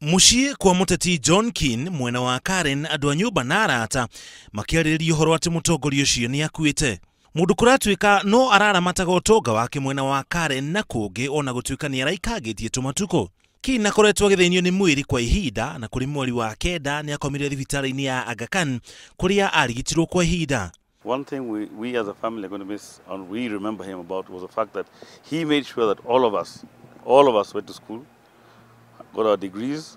muciĩ kwa mũteti john kin mwena wa karen andũ a nyũmba na arata makĩarĩrĩria ũhoro atĩ mũtongoria ũcio nĩ akuĩte mũndũ kũratuĩka no araramataga ũtonga wake mwena wa karen na kũngĩ ona gũtuĩka nĩ araikangĩtie tũmatukũ kin akoretwo agĩthĩnio nĩ mwĩrĩ kwa ihinda na kũrĩ mweri wa kenda nĩ akomire thibitarĩ-inĩ ya agakan kũrĩa arigitirwo kwa ihinda One thing we, we as a family are going to miss and we remember him about was the fact that he made sure that all of us, all of us went to school got our degrees.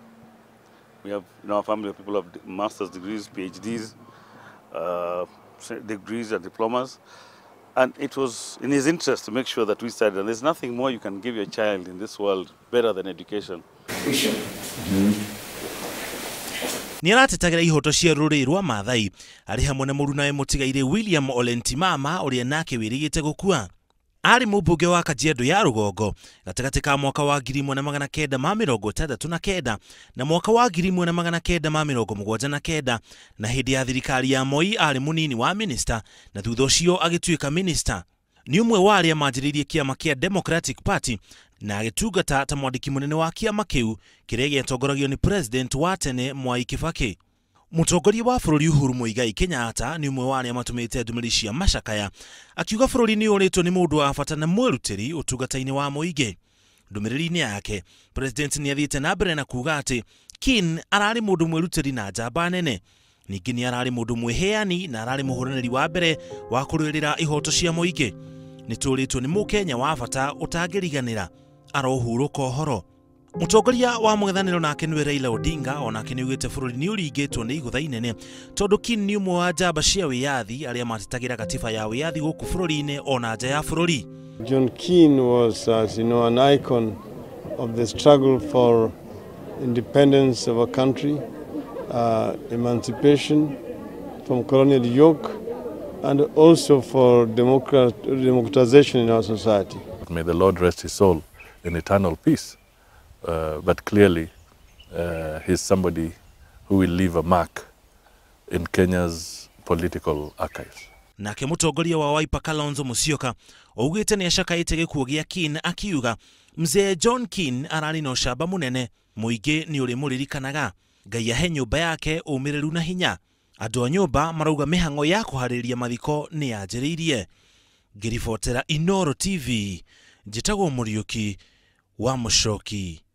We have in our family of people have master's degrees, PhDs, uh, degrees and diplomas. And it was in his interest to make sure that we studied. And there's nothing more you can give your child in this world better than education. Tuition. Mm -hmm. nä aratetagä ihoto cia rå rä rwa mathai arä hamwe na må runawe må tigaire william olentimama å rä a nake wä rä arĩ mũmbunge wa Kajiado ya rũgongo gatagatĩ ka mwaka wa ngiri ĩmwe na magana kenda ma mĩrongo ĩtandatũ na kenda na mwaka wa ngiri ĩmwe na magana kenda ma mĩrongo mũgwanja na kenda na hĩndĩ ya thirikari ya Moi arĩ mũnini wa minista na thutha ũcio agĩtuĩka minista nĩ ũmwe wa arĩa manjĩrĩirie kĩama kĩa Democratic Party na agĩtungata ta mwandĩki mũnene wa kĩama kĩu kĩrĩa gĩatongoragio nĩ president wa tene Mwai kĩbakĩ Mutongoria wa bururi Uhuru Muigai Kenyatta ni umwe wa aria matumite ndumiri cia macakaya akiuga bururi ni uritwo ni mundu wa bata na mwirutiri utungata-ini wa muingi ndumiriri-ini yake president ni athiite na mbere na kuuga ati Kin arari mundu mwirutiri na njamba nene ningĩ nĩ ararĩ mũndũ mwĩheani na ararĩ mũhũranĩri wa mbere wa kũrũĩrĩra ihoto cia mũingĩ nĩ tũrĩtwo nĩ mũkenya wa bata ũtangĩriganĩra arohurũka ũhoro Mutongoria wa mũng'ethanĩro nake nĩwe Raila Odinga onake nĩaugĩte bũrũri nĩũringĩtwo nĩ igutha inene tondũ Kin ni ũmwe wa njamba cia wĩyathi arĩa matetagĩra gatiba ya wĩyathi gũkũ bũrũri-inĩ ona nja ya bũrũri. John Keane was as uh, you know an icon of the struggle for independence of a country, uh, emancipation from colonial yoke and also for democratization in our society. May the Lord rest his soul in eternal peace uh, but clearly uh, he's somebody who will leave a mark in Kenya's political archives nake mũtongoria wa Wiper Kalonzo Musyoka augĩte nĩacakaĩte gĩkuũ gĩa Kin akiuga mzee John Kin arari na ũcamba mũnene mũingĩ nĩ ũrĩmũririkanaga Ngai ahe nyũmba yake ũmĩrĩru na hinya andũ a nyũmba marauga mĩhang'o ya kũharĩria mathiko nĩ yanjĩrĩirie ngĩribotera Inoro TV njĩtagwo Mũriũki wa Mũchoki